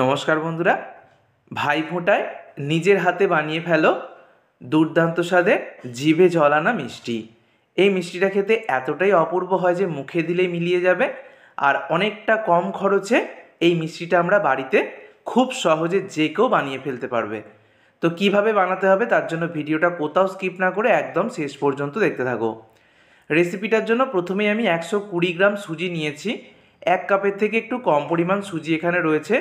নমস্কার বন্ধুরা ভাইফোঁটায় নিজের হাতে বানিয়ে ফেলো দুর্দান্ত স্বাদে জিভে জলানা মিষ্টি এই মিষ্টিটা খেতে এতটাই অপূর্ব হয় যে মুখে দিলেই মিলিয়ে যাবে আর অনেকটা কম খরচে এই মিষ্টিটা আমরা বাড়িতে খুব সহজে যে কেউ বানিয়ে ফেলতে পারবে তো কিভাবে বানাতে হবে তার জন্য ভিডিওটা কোথাও স্কিপ না করে একদম শেষ পর্যন্ত দেখতে থাকো রেসিপিটার জন্য প্রথমেই আমি একশো কুড়ি গ্রাম সুজি নিয়েছি এক কাপের থেকে একটু কম পরিমাণ সুজি এখানে রয়েছে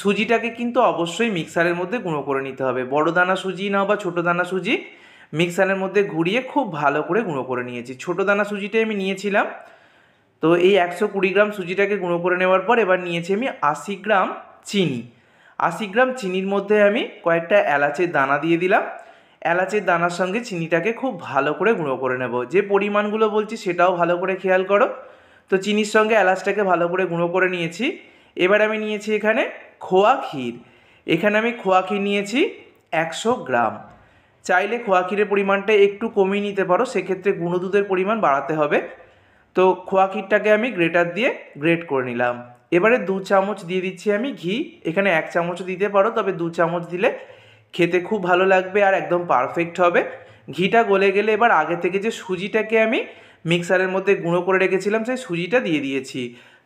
সুজিটাকে কিন্তু অবশ্যই মিক্সারের মধ্যে গুঁড়ো করে নিতে হবে বড় দানা সুজি নাও বা ছোটো দানা সুজি মিক্সারের মধ্যে ঘুরিয়ে খুব ভালো করে গুঁড়ো করে নিয়েছি ছোটো দানা সুজিটাই আমি নিয়েছিলাম তো এই একশো কুড়ি গ্রাম সুজিটাকে গুঁড়ো করে নেওয়ার পর এবার নিয়েছি আমি আশি গ্রাম চিনি আশি গ্রাম চিনির মধ্যে আমি কয়েকটা এলাচের দানা দিয়ে দিলাম এলাচের দানার সঙ্গে চিনিটাকে খুব ভালো করে গুঁড়ো করে নেব যে পরিমাণগুলো বলছি সেটাও ভালো করে খেয়াল করো তো চিনির সঙ্গে এলাচটাকে ভালো করে গুঁড়ো করে নিয়েছি এবার আমি নিয়েছি এখানে খোয়া ক্ষীর এখানে আমি খোয়া ক্ষীর নিয়েছি একশো গ্রাম চাইলে খোয়া ক্ষীরের পরিমাণটা একটু কমিয়ে নিতে পারো সেক্ষেত্রে গুঁড়ো দুধের পরিমাণ বাড়াতে হবে তো খোয়া ক্ষীরটাকে আমি গ্রেটার দিয়ে গ্রেট করে নিলাম এবারে দু চামচ দিয়ে দিচ্ছি আমি ঘি এখানে এক চামচ দিতে পারো তবে দু চামচ দিলে খেতে খুব ভালো লাগবে আর একদম পারফেক্ট হবে ঘিটা গলে গেলে এবার আগে থেকে যে সুজিটাকে আমি মিক্সারের মধ্যে গুঁড়ো করে রেখেছিলাম সেই সুজিটা দিয়ে দিয়েছি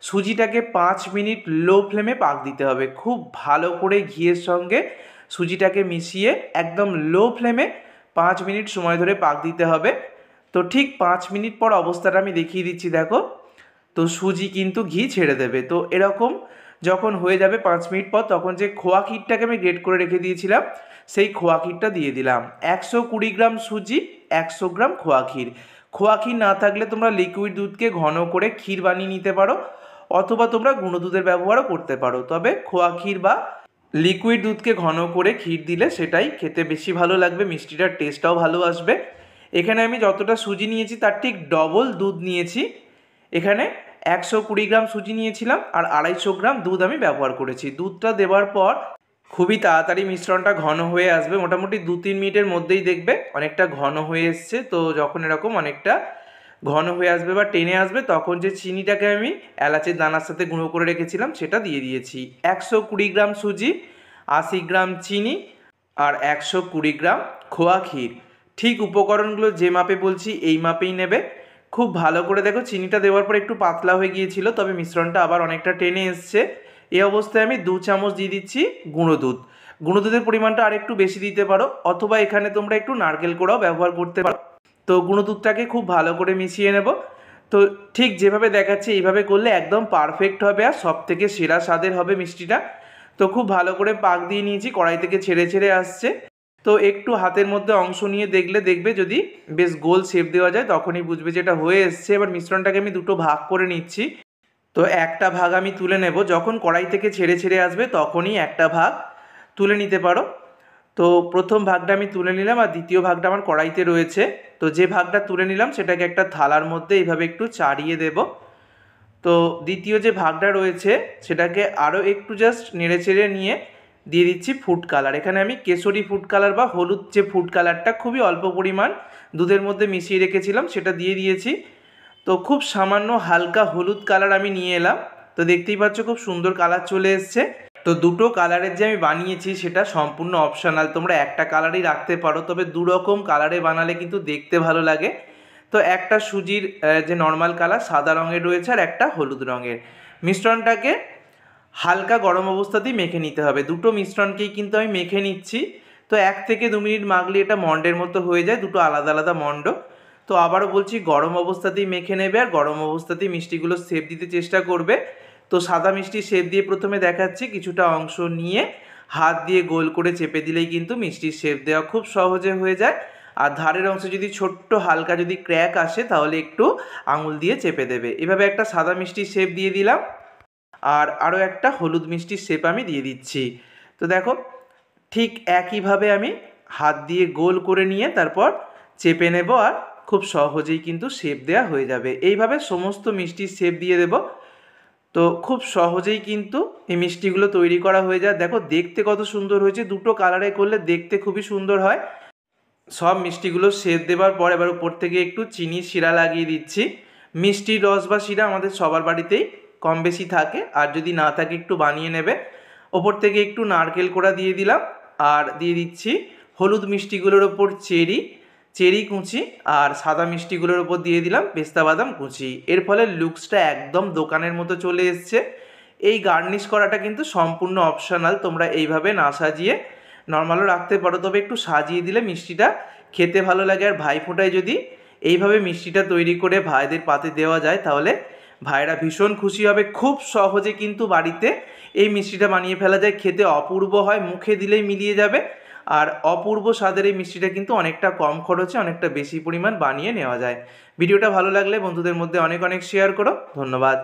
সুজিটাকে পাঁচ মিনিট লো ফ্লেমে পাক দিতে হবে খুব ভালো করে ঘিয়ের সঙ্গে সুজিটাকে মিশিয়ে একদম লো ফ্লেমে পাঁচ মিনিট সময় ধরে পাক দিতে হবে তো ঠিক পাঁচ মিনিট পর অবস্থাটা আমি দেখিয়ে দিচ্ছি দেখো তো সুজি কিন্তু ঘি ছেড়ে দেবে তো এরকম যখন হয়ে যাবে পাঁচ মিনিট পর তখন যে খোয়া ক্ষীরটাকে আমি গ্রেট করে রেখে দিয়েছিলাম সেই খোয়া ক্ষীরটা দিয়ে দিলাম একশো কুড়ি গ্রাম সুজি একশো গ্রাম খোয়া ক্ষীর খোয়া ক্ষীর না থাকলে তোমরা লিকুইড দুধকে ঘন করে ক্ষীর বানিয়ে নিতে পারো অথবা তোমরা গুঁড়ো দুধের ব্যবহারও করতে পারো তবে খোয়া ক্ষীর বা লিকুইড দুধকে ঘন করে ক্ষীর দিলে সেটাই খেতে বেশি ভালো লাগবে মিষ্টিটার টেস্টটাও ভালো আসবে এখানে আমি যতটা সুজি নিয়েছি তার ঠিক ডবল দুধ নিয়েছি এখানে একশো কুড়ি গ্রাম সুজি নিয়েছিলাম আর আড়াইশো গ্রাম দুধ আমি ব্যবহার করেছি দুধটা দেওয়ার পর খুবই তাড়াতাড়ি মিশ্রণটা ঘন হয়ে আসবে মোটামুটি দু তিন মিনিটের মধ্যেই দেখবে অনেকটা ঘন হয়ে এসছে তো যখন এরকম অনেকটা ঘন হয়ে আসবে বা টেনে আসবে তখন যে চিনিটাকে আমি এলাচের দানার সাথে গুঁড়ো করে রেখেছিলাম সেটা দিয়ে দিয়েছি একশো কুড়ি গ্রাম সুজি আশি গ্রাম চিনি আর একশো কুড়ি গ্রাম খোয়া ক্ষীর ঠিক উপকরণগুলো যে মাপে বলছি এই মাপেই নেবে খুব ভালো করে দেখো চিনিটা দেওয়ার পর একটু পাতলা হয়ে গিয়েছিল তবে মিশ্রণটা আবার অনেকটা টেনে এসছে এই অবস্থায় আমি দু চামচ দিয়ে দিচ্ছি গুঁড়ো দুধ গুঁড়ো দুধের পরিমাণটা আর একটু বেশি দিতে পারো অথবা এখানে তোমরা একটু নারকেল কোড়াও ব্যবহার করতে পারো তো গুঁড়ো দুধটাকে খুব ভালো করে মিশিয়ে নেব তো ঠিক যেভাবে দেখাচ্ছে এইভাবে করলে একদম পারফেক্ট হবে আর সব থেকে সেরা স্বাদের হবে মিষ্টিটা তো খুব ভালো করে পাক দিয়ে নিয়েছি কড়াই থেকে ছেড়ে ছেড়ে আসছে তো একটু হাতের মধ্যে অংশ নিয়ে দেখলে দেখবে যদি বেশ গোল শেপ দেওয়া যায় তখনই বুঝবে যে এটা হয়ে এসছে এবার মিশ্রণটাকে আমি দুটো ভাগ করে নিচ্ছি তো একটা ভাগ আমি তুলে নেব যখন কড়াই থেকে ছেড়ে ছেড়ে আসবে তখনই একটা ভাগ তুলে নিতে পারো তো প্রথম ভাগটা আমি তুলে নিলাম আর দ্বিতীয় ভাগটা আমার কড়াইতে রয়েছে তো যে ভাগটা তুলে নিলাম সেটাকে একটা থালার মধ্যে এইভাবে একটু চাড়িয়ে দেব তো দ্বিতীয় যে ভাগটা রয়েছে সেটাকে আরও একটু জাস্ট নেড়ে চেড়ে নিয়ে দিয়ে দিচ্ছি ফুড কালার এখানে আমি কেশরি ফুড কালার বা হলুদ যে ফুড কালারটা খুবই অল্প পরিমাণ দুধের মধ্যে মিশিয়ে রেখেছিলাম সেটা দিয়ে দিয়েছি তো খুব সামান্য হালকা হলুদ কালার আমি নিয়ে এলাম তো দেখতেই পাচ্ছ খুব সুন্দর কালার চলে এসছে তো দুটো কালারের যে আমি বানিয়েছি সেটা সম্পূর্ণ অপশনাল তোমরা একটা কালারই রাখতে পারো তবে দুরকম কালারে বানালে কিন্তু দেখতে ভালো লাগে তো একটা সুজির যে নর্মাল কালার সাদা রঙের রয়েছে আর একটা হলুদ রঙের মিশ্রণটাকে হালকা গরম অবস্থাতেই মেখে নিতে হবে দুটো মিশ্রণকেই কিন্তু আমি মেখে নিচ্ছি তো এক থেকে দু মিনিট মাখলে এটা মন্ডের মতো হয়ে যায় দুটো আলাদা আলাদা মন্ড তো আবারও বলছি গরম অবস্থাতেই মেখে নেবে আর গরম অবস্থাতেই মিষ্টিগুলো সেপ দিতে চেষ্টা করবে তো সাদা মিষ্টি শেপ দিয়ে প্রথমে দেখাচ্ছি কিছুটা অংশ নিয়ে হাত দিয়ে গোল করে চেপে দিলেই কিন্তু মিষ্টির শেপ দেওয়া খুব সহজে হয়ে যায় আর ধারের অংশে যদি ছোট্ট হালকা যদি ক্র্যাক আসে তাহলে একটু আঙুল দিয়ে চেপে দেবে এভাবে একটা সাদা মিষ্টির শেপ দিয়ে দিলাম আর আরও একটা হলুদ মিষ্টির শেপ আমি দিয়ে দিচ্ছি তো দেখো ঠিক একইভাবে আমি হাত দিয়ে গোল করে নিয়ে তারপর চেপে নেব আর খুব সহজেই কিন্তু শেপ দেয়া হয়ে যাবে এইভাবে সমস্ত মিষ্টির শেপ দিয়ে দেব তো খুব সহজেই কিন্তু এই মিষ্টিগুলো তৈরি করা হয়ে যায় দেখো দেখতে কত সুন্দর হয়েছে দুটো কালারে করলে দেখতে খুবই সুন্দর হয় সব মিষ্টিগুলো শেপ দেওয়ার পর এবার উপর থেকে একটু চিনি শিরা লাগিয়ে দিচ্ছি মিষ্টির রস বা শিরা আমাদের সবার বাড়িতেই কম বেশি থাকে আর যদি না থাকে একটু বানিয়ে নেবে ওপর থেকে একটু নারকেল কোড়া দিয়ে দিলাম আর দিয়ে দিচ্ছি হলুদ মিষ্টিগুলোর ওপর চেরি চেরি কুচি আর সাদা মিষ্টিগুলোর ওপর দিয়ে দিলাম পেস্তা বাদাম কুচি এর ফলে লুকসটা একদম দোকানের মতো চলে এসছে এই গার্নিশ করাটা কিন্তু সম্পূর্ণ অপশনাল তোমরা এইভাবে না সাজিয়ে নর্মালও রাখতে পারো তবে একটু সাজিয়ে দিলে মিষ্টিটা খেতে ভালো লাগে আর ভাইফোঁটায় যদি এইভাবে মিষ্টিটা তৈরি করে ভাইদের পাতে দেওয়া যায় তাহলে ভাইরা ভীষণ খুশি হবে খুব সহজে কিন্তু বাড়িতে এই মিষ্টিটা বানিয়ে ফেলা যায় খেতে অপূর্ব হয় মুখে দিলেই মিলিয়ে যাবে আর অপূর্ব স্বাদের এই মিষ্টিটা কিন্তু অনেকটা কম খরচে অনেকটা বেশি পরিমাণ বানিয়ে নেওয়া যায় ভিডিওটা ভালো লাগলে বন্ধুদের মধ্যে অনেক অনেক শেয়ার করো ধন্যবাদ